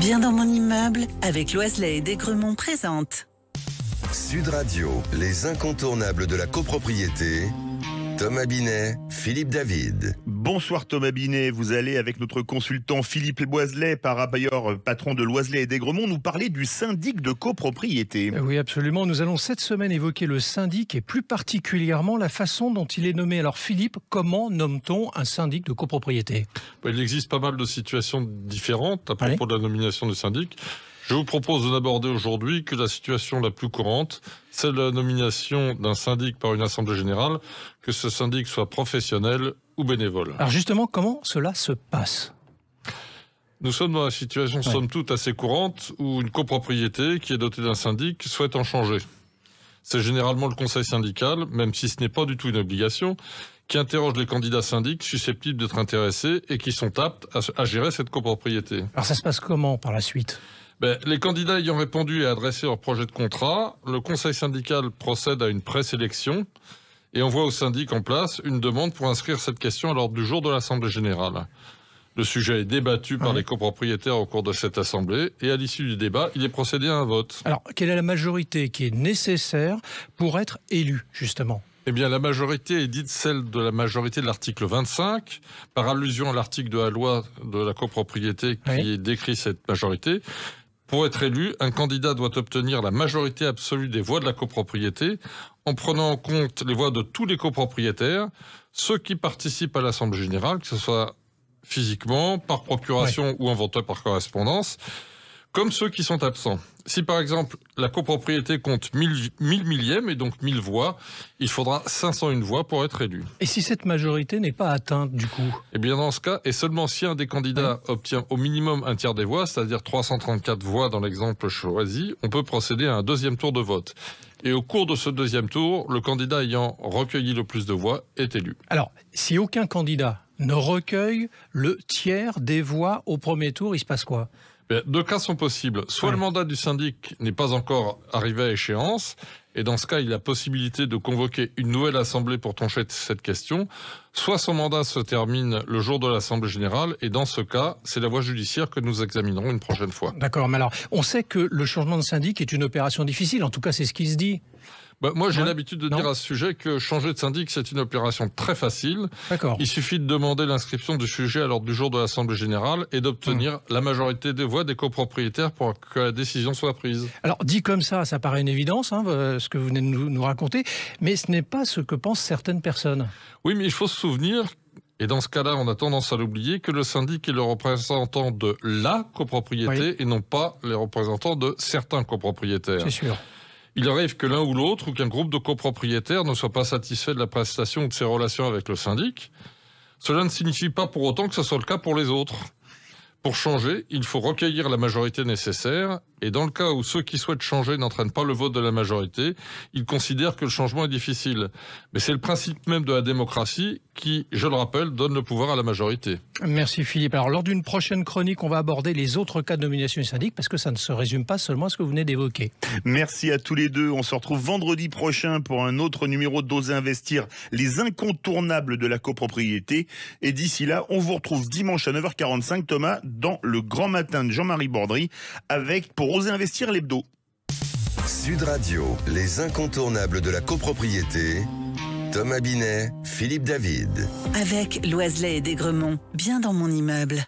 Bien dans mon immeuble, avec Loiselet et Desgremont présente. Sud Radio, les incontournables de la copropriété, Thomas Binet, Philippe David. Bonsoir Thomas Binet, vous allez avec notre consultant Philippe Boiselet, par patron de Loiselet et d'Aigremont, nous parler du syndic de copropriété. Eh oui absolument, nous allons cette semaine évoquer le syndic et plus particulièrement la façon dont il est nommé. Alors Philippe, comment nomme-t-on un syndic de copropriété bah, Il existe pas mal de situations différentes à propos de la nomination du syndic. Je vous propose d'aborder aujourd'hui que la situation la plus courante, c'est la nomination d'un syndic par une assemblée générale, que ce syndic soit professionnel ou bénévole. Alors justement, comment cela se passe nous sommes dans la situation, somme toute, assez courante où une copropriété qui est dotée d'un syndic souhaite en changer c'est généralement le conseil syndical, même si ce n'est pas du tout une obligation, qui interroge les candidats syndics susceptibles d'être intéressés et qui sont aptes à, gérer cette copropriété. Alors ça se passe comment par la suite ben, les candidats ayant répondu et adressé leur projet de contrat, le conseil syndical procède à une présélection et envoie au syndic en place une demande pour inscrire cette question à l'ordre du jour de l'Assemblée générale. Le sujet est débattu par les copropriétaires au cours de cette assemblée et à l'issue du débat, il est procédé à un vote. Alors, quelle est la majorité qui est nécessaire pour être élu, justement eh bien, la majorité est dite celle de la majorité de l'article 25, par allusion à l'article de la loi de la copropriété qui décrit cette majorité. Pour être élu, un candidat doit obtenir la majorité absolue des voix de la copropriété en prenant en compte les voix de tous les copropriétaires, ceux qui participent à l'Assemblée générale, que ce soit physiquement, par procuration ou en vote par correspondance, comme ceux qui sont absents. Si par exemple la copropriété compte 1000 millièmes et donc 1000 voix, il faudra 501 voix pour être élu. Et si cette majorité n'est pas atteinte du coup Eh bien dans ce cas, et seulement si un des candidats obtient au minimum un tiers des voix, c'est-à-dire 334 voix dans l'exemple choisi, on peut procéder à un deuxième tour de vote. Et au cours de ce deuxième tour, le candidat ayant recueilli le plus de voix est élu. Alors, si aucun candidat ne recueille le tiers des voix au premier tour, il se passe quoi eh deux cas sont possibles. Soit le mandat du syndic n'est pas encore arrivé à échéance, et dans ce cas, il a possibilité de convoquer une nouvelle assemblée pour trancher cette question, soit son mandat se termine le jour de l'assemblée générale, et dans ce cas, c'est la voie judiciaire que nous examinerons une prochaine fois. D'accord, mais alors, on sait que le changement de syndic est une opération difficile, en tout cas, c'est ce qui se dit. Bah, moi, j'ai l'habitude de dire à ce sujet que changer de syndic, c'est une opération très facile. Il suffit de demander l'inscription du sujet à l'ordre du jour de l'Assemblée générale et d'obtenir hmm. la majorité des voix des copropriétaires pour que la décision soit prise. Alors, dit comme ça, ça paraît une évidence, hein, euh, ce que vous venez de nous, raconter, mais ce n'est pas ce que pensent certaines personnes. Oui, mais il faut se souvenir et dans ce cas-là, on a tendance à l'oublier que le syndic est le représentant de la copropriété et non pas les représentants de certains copropriétaires. C'est sûr il arrive que l'un ou l'autre ou qu'un groupe de copropriétaires ne soit pas satisfait de la prestation ou de ses relations avec le syndic. Cela ne signifie pas pour autant que ce soit le cas pour les autres. Pour changer, il faut recueillir la majorité nécessaire, et dans le cas où ceux qui souhaitent changer n'entraînent pas le vote de la majorité, ils considèrent que le changement est difficile. Mais c'est le principe même de la démocratie qui, je le rappelle, donne le pouvoir à la majorité. Merci Philippe. Alors lors d'une prochaine chronique, on va aborder les autres cas de nomination syndique, parce que ça ne se résume pas seulement à ce que vous venez d'évoquer. Merci à tous les deux. On se retrouve vendredi prochain pour un autre numéro d'Oser investir, les incontournables de la copropriété. Et d'ici là, on vous retrouve dimanche à 9h45, Thomas, dans le grand matin de Jean-Marie Bordry avec pour Oser investir l'hebdo. Sud Radio, les incontournables de la copropriété Thomas Binet, Philippe David. Avec Loiselet et Desgremont, bien dans mon immeuble.